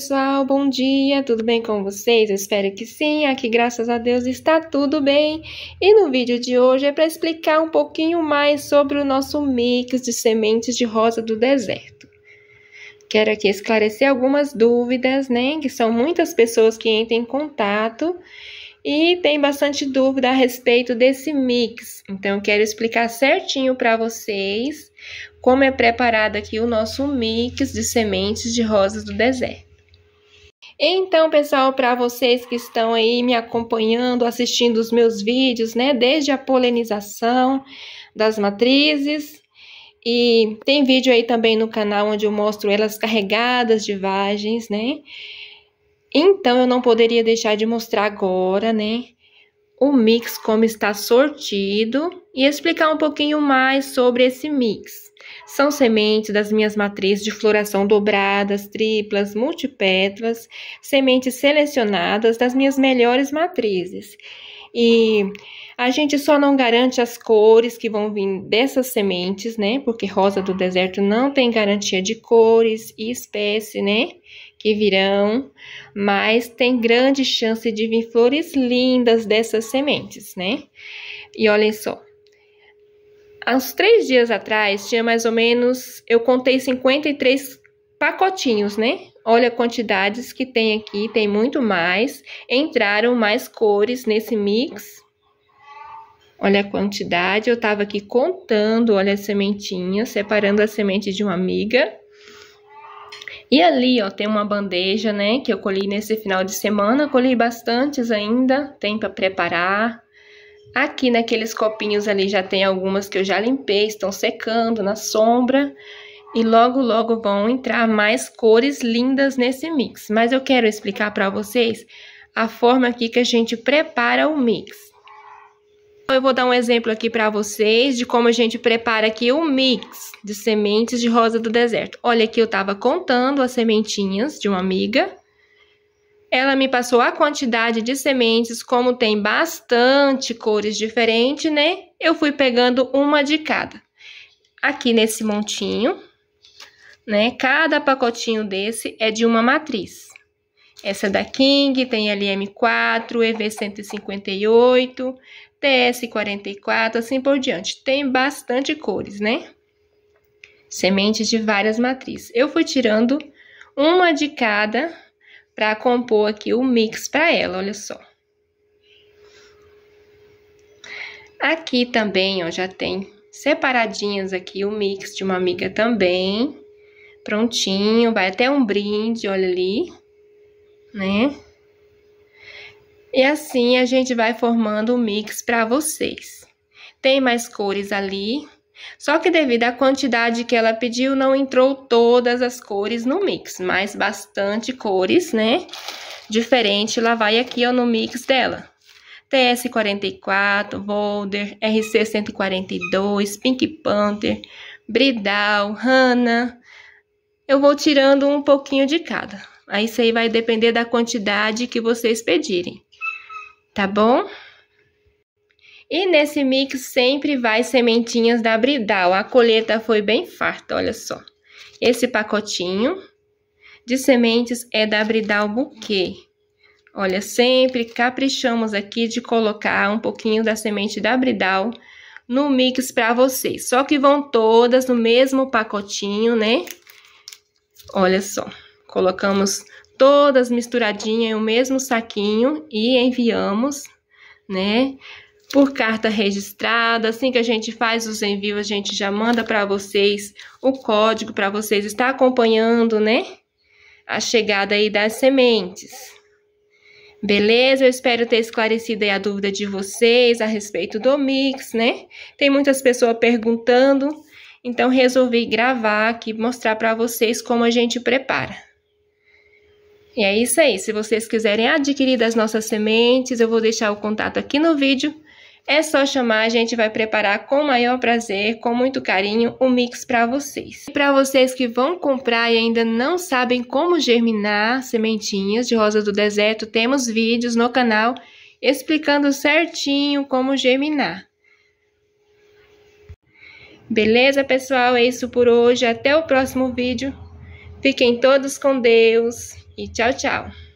pessoal, bom dia, tudo bem com vocês? Eu espero que sim, aqui graças a Deus está tudo bem. E no vídeo de hoje é para explicar um pouquinho mais sobre o nosso mix de sementes de rosa do deserto. Quero aqui esclarecer algumas dúvidas, né, que são muitas pessoas que entram em contato e tem bastante dúvida a respeito desse mix. Então, quero explicar certinho para vocês como é preparado aqui o nosso mix de sementes de rosas do deserto. Então, pessoal, para vocês que estão aí me acompanhando, assistindo os meus vídeos, né, desde a polinização das matrizes, e tem vídeo aí também no canal onde eu mostro elas carregadas de vagens, né? Então, eu não poderia deixar de mostrar agora, né, o mix como está sortido e explicar um pouquinho mais sobre esse mix. São sementes das minhas matrizes de floração dobradas, triplas, multipétalas, sementes selecionadas das minhas melhores matrizes. E a gente só não garante as cores que vão vir dessas sementes, né? Porque rosa do deserto não tem garantia de cores e espécie, né? Que virão, mas tem grande chance de vir flores lindas dessas sementes, né? E olhem só, Há uns três dias atrás, tinha mais ou menos, eu contei 53 pacotinhos, né? Olha quantidades que tem aqui, tem muito mais. Entraram mais cores nesse mix. Olha a quantidade, eu tava aqui contando, olha as sementinhas, separando a semente de uma amiga. E ali, ó, tem uma bandeja, né, que eu colhi nesse final de semana, colhi bastantes ainda, tem para preparar. Aqui naqueles copinhos ali já tem algumas que eu já limpei, estão secando na sombra. E logo, logo vão entrar mais cores lindas nesse mix. Mas eu quero explicar para vocês a forma aqui que a gente prepara o mix. Eu vou dar um exemplo aqui para vocês de como a gente prepara aqui o mix de sementes de rosa do deserto. Olha aqui, eu estava contando as sementinhas de uma amiga. Ela me passou a quantidade de sementes, como tem bastante cores diferentes, né? Eu fui pegando uma de cada. Aqui nesse montinho, né? Cada pacotinho desse é de uma matriz. Essa é da King, tem LM4, EV158, TS44, assim por diante. Tem bastante cores, né? Sementes de várias matrizes. Eu fui tirando uma de cada para compor aqui o mix para ela, olha só. Aqui também, ó, já tem separadinhas aqui o mix de uma amiga também. Prontinho, vai até um brinde, olha ali, né? E assim a gente vai formando o mix para vocês. Tem mais cores ali, só que devido à quantidade que ela pediu, não entrou todas as cores no mix, mas bastante cores, né? Diferente, lá vai aqui ó, no mix dela. TS44, Boulder, RC142, Pink Panther, Bridal, Hana. Eu vou tirando um pouquinho de cada. Aí isso aí vai depender da quantidade que vocês pedirem. Tá bom? E nesse mix sempre vai sementinhas da Bridal. A colheita foi bem farta, olha só. Esse pacotinho de sementes é da Bridal Bouquet. Olha, sempre caprichamos aqui de colocar um pouquinho da semente da Bridal no mix para vocês. Só que vão todas no mesmo pacotinho, né? Olha só, colocamos todas misturadinhas em o um mesmo saquinho e enviamos, né? por carta registrada. Assim que a gente faz os envios, a gente já manda para vocês o código para vocês estar acompanhando, né? A chegada aí das sementes. Beleza? Eu espero ter esclarecido aí a dúvida de vocês a respeito do mix, né? Tem muitas pessoas perguntando, então resolvi gravar aqui, mostrar para vocês como a gente prepara. E é isso aí. Se vocês quiserem adquirir das nossas sementes, eu vou deixar o contato aqui no vídeo é só chamar, a gente vai preparar com maior prazer, com muito carinho, o um mix para vocês. E para vocês que vão comprar e ainda não sabem como germinar sementinhas de rosa do deserto, temos vídeos no canal explicando certinho como germinar. Beleza, pessoal? É isso por hoje. Até o próximo vídeo. Fiquem todos com Deus e tchau, tchau.